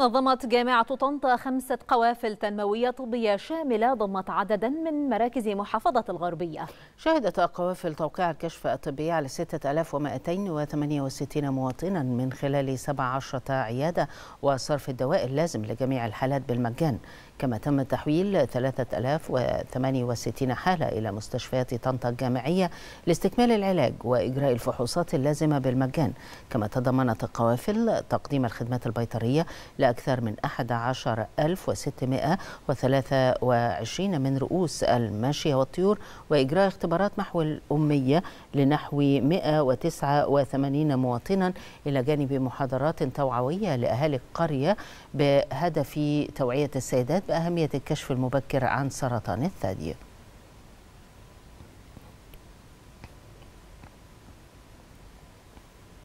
نظمت جامعة طنطا خمسة قوافل تنموية طبية شاملة ضمت عددا من مراكز محافظة الغربية شهدت قوافل توقيع الكشف الطبي على 6268 مواطنا من خلال 17 عيادة وصرف الدواء اللازم لجميع الحالات بالمجان كما تم تحويل 3068 حالة إلى مستشفيات طنطا الجامعية لاستكمال العلاج وإجراء الفحوصات اللازمة بالمجان كما تضمنت القوافل تقديم الخدمات البيطرية لأكثر من 11623 من رؤوس الماشية والطيور وإجراء اختبارات محو الأمية لنحو 189 مواطنا إلى جانب محاضرات توعوية لأهالي القرية بهدف توعية السيدات بأهمية الكشف المبكر عن سرطان الثدي